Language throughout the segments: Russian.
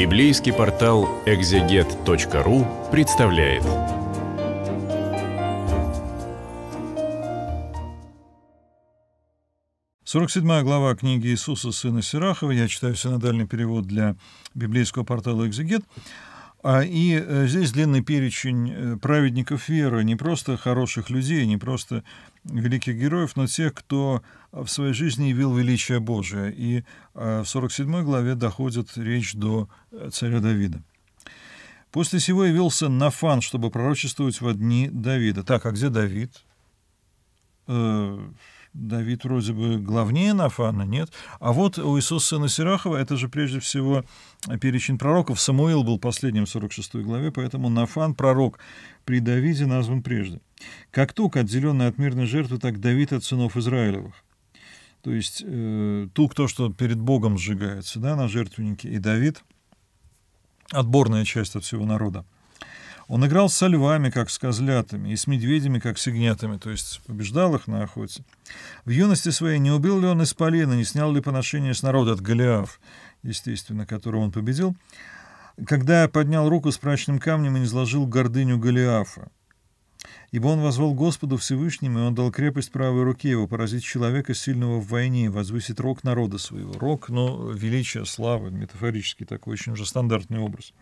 Библейский портал экзегет.ру представляет. Сорок седьмая глава книги Иисуса, сына Сирахова. Я читаю синодальный перевод для библейского портала «Экзегет». А и э, здесь длинный перечень э, праведников веры, не просто хороших людей, не просто великих героев, но тех, кто в своей жизни явил величие Божие. И а, в 47 главе доходит речь до э, царя Давида. После сего явился Нафан, чтобы пророчествовать во дни Давида. Так, а где Давид? Давид вроде бы главнее Нафана, нет? А вот у Иисуса сына Сирахова, это же прежде всего перечень пророков. Самуил был последним в 46 главе, поэтому Нафан, пророк при Давиде, назван прежде. Как тук, отделенный от мирной жертвы, так Давид от сынов Израилевых. То есть э, тук то, что перед Богом сжигается да, на жертвеннике, и Давид — отборная часть от всего народа. Он играл со львами, как с козлятами, и с медведями, как с ягнятами, то есть побеждал их на охоте. В юности своей не убил ли он исполина, не снял ли поношение с народа от Голиаф, естественно, которого он победил, когда поднял руку с прачным камнем и не сложил гордыню Голиафа. Ибо он возвал Господу Всевышнему, и он дал крепость правой руке его, поразить человека, сильного в войне, возвысить рок народа своего. рок, но величие, слава, метафорический такой, очень уже стандартный образ.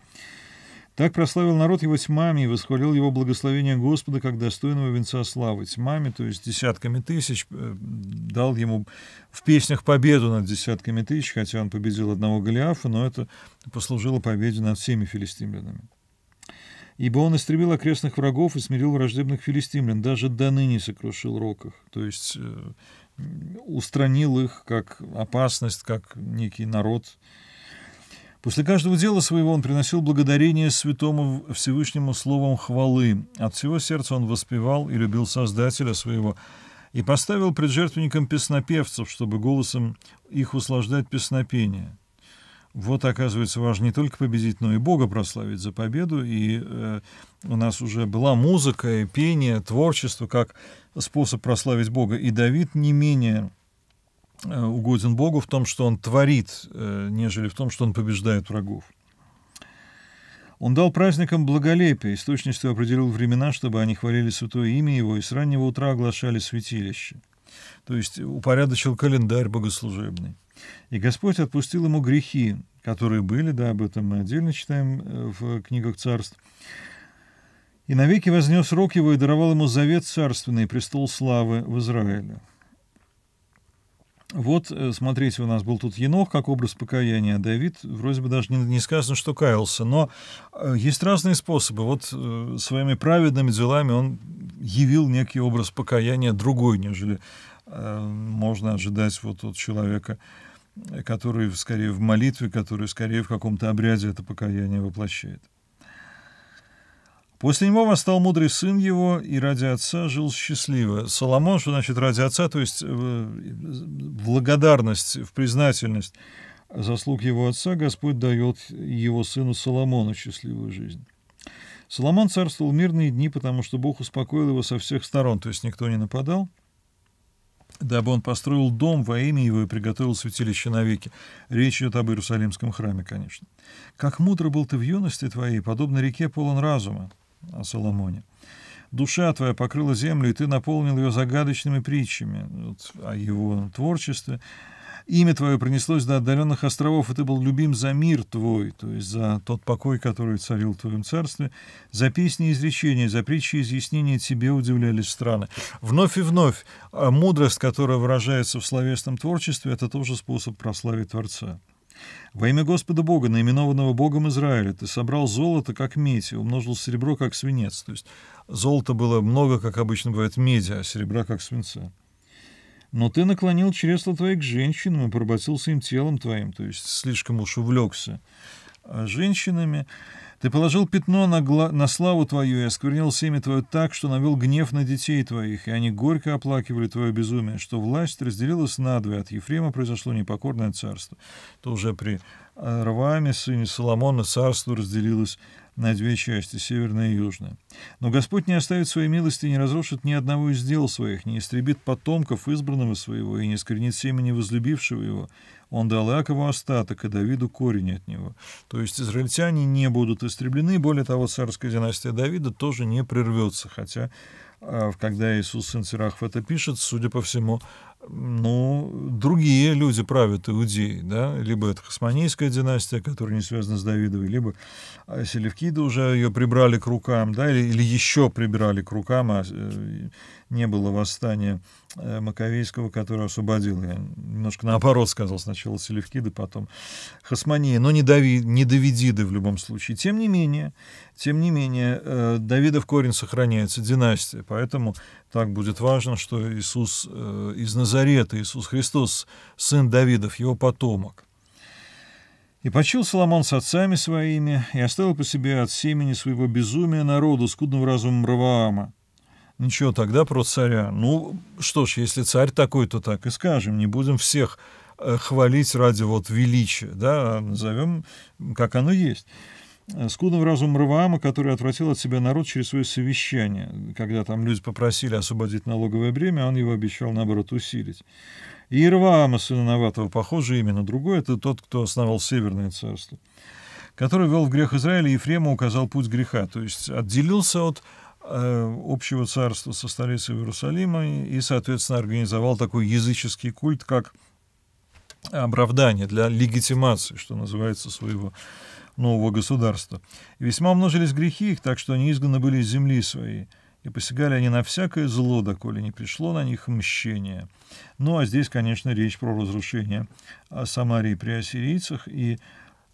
Так прославил народ его тьмами и восхвалил его благословение Господа как достойного венца славы. Тьмами, то есть десятками тысяч, э, дал ему в песнях победу над десятками тысяч, хотя он победил одного Голиафа, но это послужило победе над всеми филистимлянами. Ибо он истребил окрестных врагов и смирил враждебных филистимлян, даже до ныне сокрушил роках. То есть э, устранил их как опасность, как некий народ, После каждого дела своего он приносил благодарение святому Всевышнему словом хвалы. От всего сердца он воспевал и любил Создателя своего, и поставил пред жертвенником песнопевцев, чтобы голосом их услаждать песнопение. Вот, оказывается, важно не только победить, но и Бога прославить за победу. И э, у нас уже была музыка, и пение, творчество как способ прославить Бога. И Давид не менее Э, угоден Богу в том, что он творит, э, нежели в том, что он побеждает врагов. Он дал праздникам благолепие, источничество определил времена, чтобы они хвалили святое имя его и с раннего утра оглашали святилище. То есть упорядочил календарь богослужебный. И Господь отпустил ему грехи, которые были, да, об этом мы отдельно читаем э, в книгах царств. И навеки вознес рог его и даровал ему завет царственный, престол славы в Израиле. Вот, э, смотрите, у нас был тут Енох как образ покаяния, а Давид, вроде бы даже не, не сказано, что каялся, но э, есть разные способы. Вот э, своими праведными делами он явил некий образ покаяния другой, нежели можно ожидать вот от человека, который скорее в молитве, который скорее в каком-то обряде это покаяние воплощает. После него восстал мудрый сын его, и ради отца жил счастливо. Соломон, что значит ради отца, то есть в э, благодарность, в признательность заслуг его отца Господь дает его сыну Соломону счастливую жизнь. Соломон царствовал мирные дни, потому что Бог успокоил его со всех сторон, то есть никто не нападал, дабы он построил дом во имя его и приготовил святилище навеки. Речь идет об Иерусалимском храме, конечно. «Как мудро был ты в юности твоей, подобно реке полон разума, о Соломоне. «Душа твоя покрыла землю, и ты наполнил ее загадочными притчами вот, о его творчестве. Имя твое принеслось до отдаленных островов, и ты был любим за мир твой, то есть за тот покой, который царил в твоем царстве, за песни и изречения, за притчи и изъяснения тебе удивлялись страны. Вновь и вновь а мудрость, которая выражается в словесном творчестве, это тоже способ прославить Творца. Во имя Господа Бога, наименованного Богом Израиля, ты собрал золото, как медь, и умножил серебро, как свинец. То есть золота было много, как обычно бывает, меди, а серебра, как свинца. Но ты наклонил чресло твоих женщин и поработился им телом твоим, то есть слишком уж увлекся. Э, женщинами. Ты положил пятно на, на славу твою и осквернил семя твое так, что навел гнев на детей твоих, и они горько оплакивали твое безумие, что власть разделилась надвое, от Ефрема произошло непокорное царство. То уже при э, Раваме, сыне Соломона, царство разделилось на две части, северное и южное. Но Господь не оставит своей милости, не разрушит ни одного из дел своих, не истребит потомков избранного своего и не скоренит семени возлюбившего его. Он дал Иакову остаток, и Давиду корень от него. То есть израильтяне не будут истреблены, более того, царская династия Давида тоже не прервется, хотя а, когда Иисус сын Сирахов это пишет, судя по всему, ну, другие люди правят иудеи, да, либо это хасманийская династия, которая не связана с Давидовой, либо а, Селевкида уже ее прибрали к рукам, да, или, или еще прибрали к рукам, а э, не было восстания э, Маковейского, которое освободило. Я немножко наоборот сказал, сначала Селевкиды, потом Хасмания, но не, Дави, не Давидиды в любом случае. Тем не менее, тем не менее, э, Давидов корень сохраняется, династия, поэтому так будет важно, что Иисус э, из Назарета, Иисус Христос, сын Давидов, его потомок. И почил Соломон с отцами своими, и оставил по себе от семени своего безумия народу, скудным разумом Раваама. Ничего тогда про царя. Ну, что ж, если царь такой, то так и скажем. Не будем всех э, хвалить ради вот величия, да, а назовем, как оно есть. Э, скудным разумом Раваама, который отвратил от себя народ через свое совещание, когда там люди попросили освободить налоговое бремя, он его обещал, наоборот, усилить. И Раваама, сына Наватова, похоже, именно другой, это тот, кто основал Северное царство, который вел в грех Израиля, и Ефрема указал путь греха, то есть отделился от э, общего царства со столицей Иерусалима и, соответственно, организовал такой языческий культ, как оправдания, для легитимации, что называется, своего нового государства. И весьма умножились грехи их, так что они изгнаны были из земли своей. И посягали они на всякое зло, доколе не пришло на них мщение. Ну, а здесь, конечно, речь про разрушение а, Самарии при ассирийцах и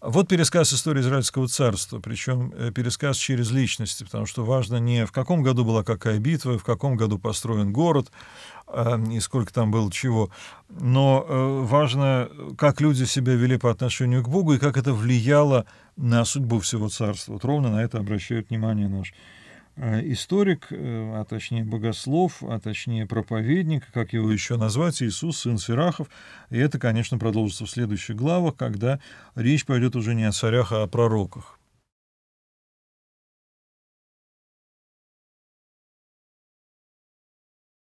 вот пересказ истории Израильского царства, причем э, пересказ через личности, потому что важно не в каком году была какая битва, в каком году построен город эм, и сколько там было чего, но э, важно, как люди себя вели по отношению к Богу и как это влияло на судьбу всего царства. Вот ровно на это обращает внимание наш Э, историк, э, а точнее богослов, а точнее проповедник, как его еще назвать, Иисус, сын Сирахов. И это, конечно, продолжится в следующих главах, когда речь пойдет уже не о царях, а о пророках.